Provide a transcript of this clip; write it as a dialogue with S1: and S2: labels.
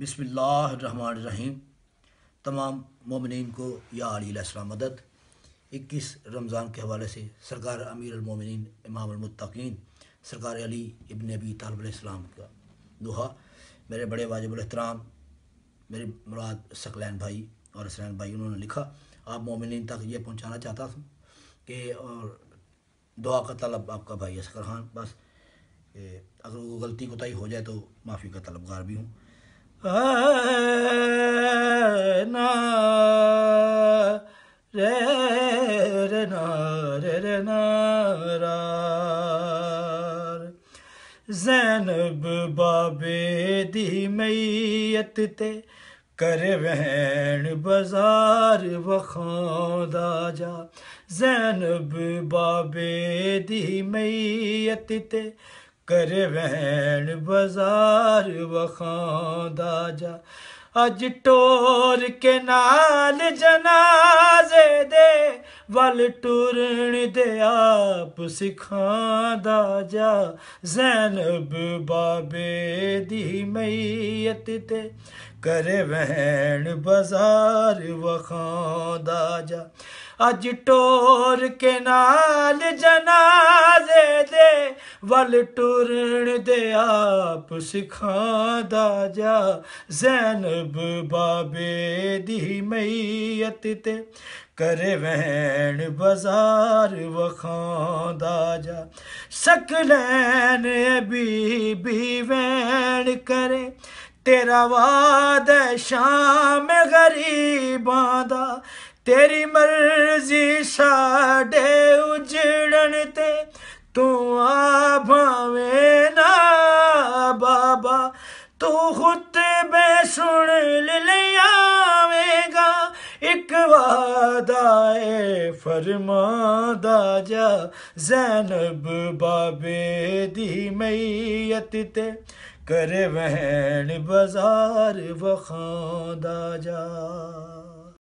S1: بسم اللہ الرحمن الرحیم تمام مومنین کو یا علی علیہ السلام مدد اکیس رمضان کے حوالے سے سرکار امیر المومنین امام المتقین سرکار علی ابن ابی طالب علیہ السلام کا لحا میرے بڑے واجب الاحترام میرے مراد سکلین بھائی اور اسلین بھائی انہوں نے لکھا آپ مومنین تک یہ پہنچانا چاہتا ہوں کہ اور دعا کا طلب آپ کا بھائی خان بس اگر وہ غلطی کو ہو جائے تو معافی کا طلبگار بھی ہوں
S2: ਜ਼ੈਨਬ ਬਾਬੇ ਦੀ ਮਈਤ ਤੇ ਕਰਵੈਣ ਬਾਜ਼ਾਰ ਵਖਾਉਂਦਾ ਜਾ ਜ਼ੈਨਬ ਬਾਬੇ ਦੀ ਮਈਤ ਤੇ ਕਰ ਵੈਣ ਬਾਜ਼ਾਰ ਵਖਾਂਦਾ ਜਾ ਅੱਜ ਟੋਰ ਕੇ ਨਾਲ ਜਨਾਜ਼ੇ ਦੇ ਵੱਲ ਟੁਰਣ ਦੇ ਆਪ ਸਿਖਾਂਦਾ ਜਾ ਜ਼ੈਨਬ ਬਾਬੇ ਦੀ ਮਈਤ ਤੇ ਕਰੇ ਵਹਿਣ ਬਾਜ਼ਾਰ ਵਖਾਂਦਾ ਜਾ ਅੱਜ ਟੋਰ ਕੇ ਨਾਲ ਜਨਾ वल ਟੁਰਨ दे आप ਸਿਖਾਂਦਾ ਜਾ ਜ਼ੈਨਬ ਬਾਬੇ ਦੀ ਮਈਤ ਤੇ करे वहन बाजार वखांदा जा सकलैन बीबी भी वहन करे तेरा वाद शाम गरीबां दा तेरी मर्जी साडे उजड़न ते तू आ سن لیا گا ایک فرما دا جا زینب بابے دی میت تے وین بازار بخان دا جا